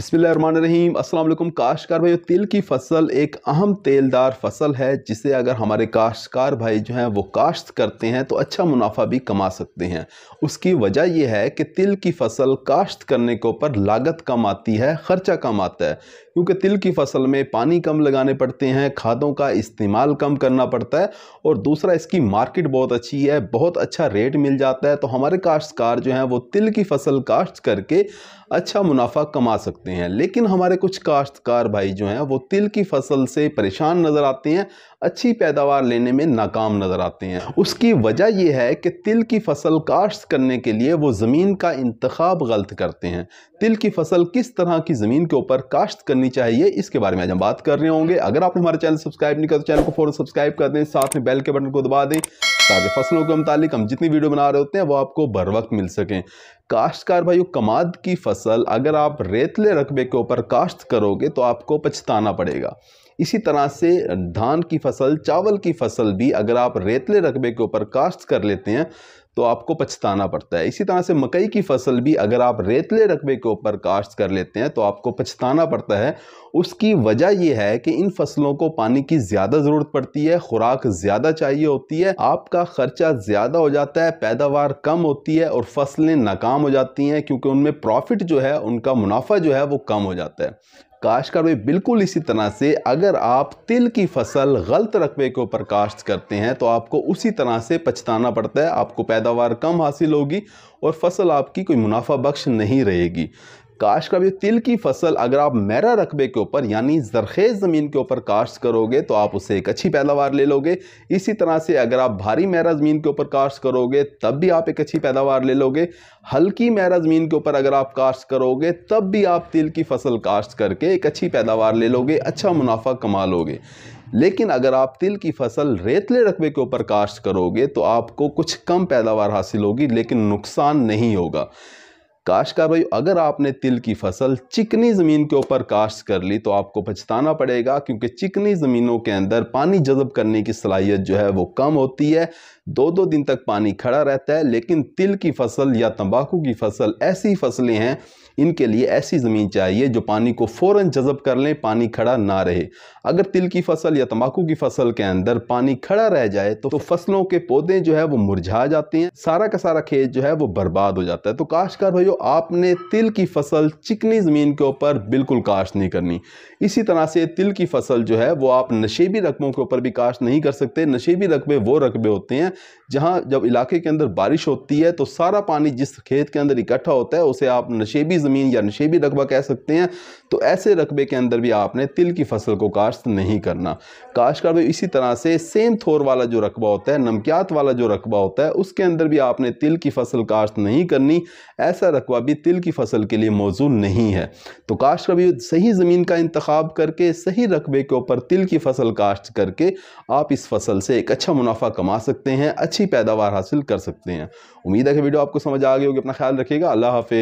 बसमीम अल्लाम काश्तकार भाई तिल की फसल एक अहम तेलदार फसल है जिसे अगर हमारे काश्तकार भाई जो हैं वो काश्त करते हैं तो अच्छा मुनाफा भी कमा सकते हैं उसकी वजह यह है कि तिल की फसल काश्त करने के ऊपर लागत कम आती है ख़र्चा कम आता है क्योंकि तिल की फसल में पानी कम लगाने पड़ते हैं खादों का इस्तेमाल कम करना पड़ता है और दूसरा इसकी मार्केट बहुत अच्छी है बहुत अच्छा रेट मिल जाता है तो हमारे काश्तकार जो हैं वो तिल की फसल काश्त करके अच्छा मुनाफा कमा सकते हैं लेकिन हमारे कुछ काश्तकार भाई जो हैं वो तिल की फसल से परेशान नज़र आते हैं अच्छी पैदावार लेने में नाकाम नज़र आते हैं उसकी वजह यह है कि तिल की फसल काश्त करने के लिए वो ज़मीन का इंतखब गलत करते हैं तिल की फसल किस तरह की ज़मीन के ऊपर काश्त करने होनी चाहिए इसके बारे में आज हम बात कर रहे होंगे अगर आपने हमारे चैनल सब्सक्राइब नहीं किया तो चैनल को फौरन सब्सक्राइब कर दें साथ में बेल के बटन को दबा दें ताकि फसलों के मुतालिक हम जितनी वीडियो बना रहे होते हैं वो आपको बर वक्त मिल सकें काश्तकार भाइयों कमाद की फसल अगर आप रेतले रकबे के ऊपर काश्त करोगे तो आपको पछताना पड़ेगा इसी तरह से धान की फसल चावल की फसल भी अगर आप रेतले रकबे के ऊपर काश्त कर लेते हैं तो आपको पछताना पड़ता है इसी तरह से मकई की फसल भी अगर आप रेतले रकबे के ऊपर काश्त कर लेते हैं तो आपको पछताना पड़ता है उसकी वजह यह है कि इन फसलों को पानी की ज़्यादा ज़रूरत पड़ती है खुराक ज़्यादा चाहिए होती है आपका ख़र्चा ज़्यादा हो जाता है पैदावार कम होती है और फसलें नाकाम हो जाती हैं क्योंकि उनमें प्रॉफिट जो है उनका मुनाफा जो है वो कम हो जाता है काश्तकार में बिल्कुल इसी तरह से अगर आप तिल की फसल गलत रकबे के ऊपर काश्त करते हैं तो आपको उसी तरह से पछताना पड़ता है आपको पैदा पैदावार कम हासिल होगी और फसल आपकी कोई मुनाफा बख्श नहीं रहेगी काश्त का भी तिल की फसल अगर आप मैरा रकबे के ऊपर यानी जरखेज़ ज़मीन के ऊपर काश्त करोगे तो आप उसे एक अच्छी पैदावार ले लोगे इसी तरह से अगर आप भारी मैरा ज़मीन के ऊपर काश्त करोगे तब भी आप एक अच्छी पैदावार ले लोगे हल्की मैरा ज़मीन के ऊपर अगर आप काश्त करोगे तब भी आप तिल की फसल काश्त करके एक अच्छी पैदावार ले लोगे अच्छा मुनाफा कमा लोगे लेकिन अगर आप तिल की फसल रेतले रकबे के ऊपर काश्त करोगे तो आपको कुछ कम पैदावार हासिल होगी लेकिन नुकसान नहीं होगा का भाई अगर आपने तिल की फसल चिकनी ज़मीन के ऊपर काश्त कर ली तो आपको पछताना पड़ेगा क्योंकि चिकनी ज़मीनों के अंदर पानी जज़ब करने की सलाहियत जो है वो कम होती है दो दो दिन तक पानी खड़ा रहता है लेकिन तिल की फसल या तंबाकू की फसल ऐसी फसलें हैं इनके लिए ऐसी ज़मीन चाहिए जो पानी को फ़ौर जज़ब कर लें पानी खड़ा ना रहे अगर तिल की फसल या तम्बाकू की फसल के अंदर पानी खड़ा रह जाए तो, तो फसलों के पौधे जो है वो मुरझा जाते हैं सारा का सारा खेत जो है वो बर्बाद हो जाता है तो काश्तकार भाइयों आपने तिल की फसल चिकनी ज़मीन के ऊपर बिल्कुल काश्त नहीं करनी इसी तरह से तिल की फसल जो है वो आप नशेबी रकबों के ऊपर भी काश्त नहीं कर सकते नशेबी रकबे वो रकबे होते हैं जहाँ जब इलाके के अंदर बारिश होती है तो सारा पानी जिस खेत के अंदर इकट्ठा होता है उसे आप नशेबी ज़मीन या नशेबी रकबा कह सकते हैं तो ऐसे रकबे के अंदर भी आपने तिल की फसल को काश्त नहीं करना काश्तकार में इसी तरह से सेम थोर वाला जो रकबा होता है नमकियात वाला जो रकबा होता है उसके अंदर भी आपने तिल की फसल काश्त नहीं करनी ऐसा रकबा भी तिल की फसल के लिए मौजूद नहीं है तो काश्तकार भी सही ज़मीन का इंतखब करके सही रकबे के ऊपर तिल की फसल काश्त करके आप इस फसल से एक अच्छा मुनाफा कमा सकते हैं अच्छी पैदावार हासिल कर सकते हैं उम्मीद है कि वीडियो आपको समझ आ गई होगी अपना ख्याल रखिएगा अल्लाह हाफि